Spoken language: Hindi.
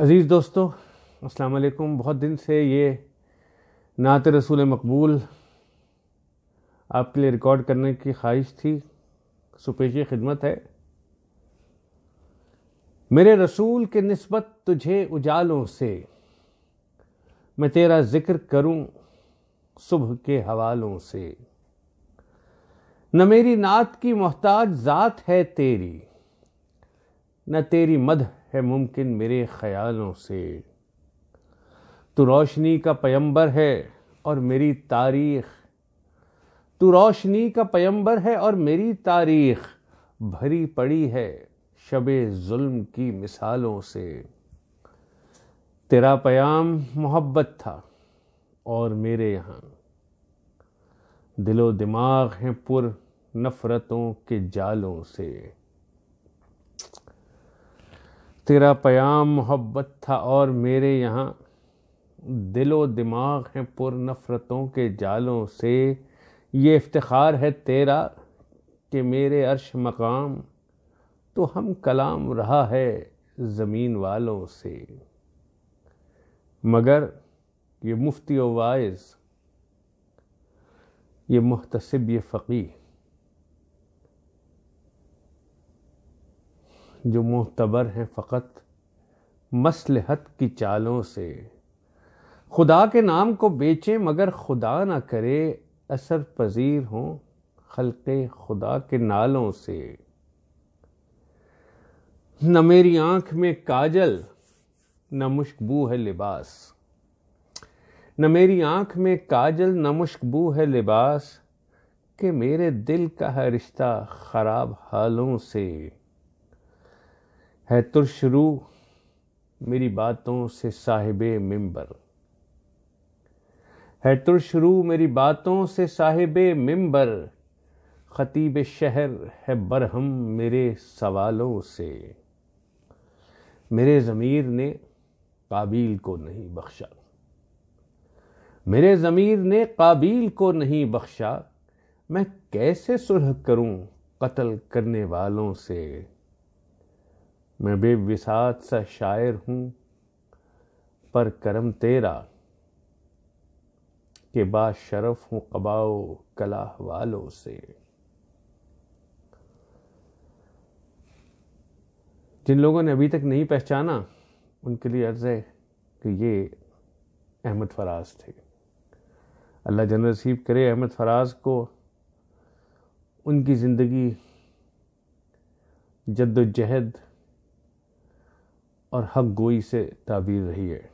अज़ीज़ दोस्तों अस्सलाम वालेकुम बहुत दिन से ये नात रसूल मकबूल आपके लिए रिकॉर्ड करने की ख्वाहिश थी सुपेश खिदमत है मेरे रसूल के नस्बत तुझे उजालों से मैं तेरा ज़िक्र करूं सुबह के हवालों से न मेरी नात की मोहताज ज़ात है तेरी न तेरी मद है मुमकिन मेरे ख्यालों से तू रोशनी का पयंबर है और मेरी तारीख तू रोशनी का पयंबर है और मेरी तारीख भरी पड़ी है शब जुल्म की मिसालों से तेरा पयाम मोहब्बत था और मेरे यहाँ दिलो दिमाग हैं पुर नफ़रतों के जालों से तेरा प्याम मोहब्बत था और मेरे यहाँ दिलो दिमाग हैं पुर नफ़रतों के जालों से ये इफ्तार है तेरा कि मेरे अर्श मकाम तो हम कलाम रहा है ज़मीन वालों से मगर ये मुफ्ती वाइज ये मुहतसब ये फ़कीर जो मोहतबर हैं फ़कत मसलहत की चालों से खुदा के नाम को बेचें मगर खुदा ना करे असर पजीर हों खलके खुदा के नालों से न मेरी आंख में काजल न मुश्कबू है लिबास न मेरी आंख में काजल न मुश्कबू है लिबास के मेरे दिल का है रिश्ता ख़राब हालों से है तुरशरू मेरी बातों से साहिब मिंबर है तुरशरू मेरी बातों से साहिब मिंबर ख़तीब शहर है बरहम मेरे सवालों से मेरे ज़मीर ने काबिल को नहीं बख्शा मेरे ज़मीर ने काबिल को नहीं बख्शा मैं कैसे सुलह करूं कत्ल करने वालों से मैं बेविसात सा शायर हूँ पर करम तेरा के बाद शरफ हूँ कबाओ कलाह वालों से जिन लोगों ने अभी तक नहीं पहचाना उनके लिए अर्ज़ है कि ये अहमद फराज थे अल्लाह जन रसीब करे अहमद फराज को उनकी ज़िंदगी जद्दोजहद और हक गोई से ताबीर रही है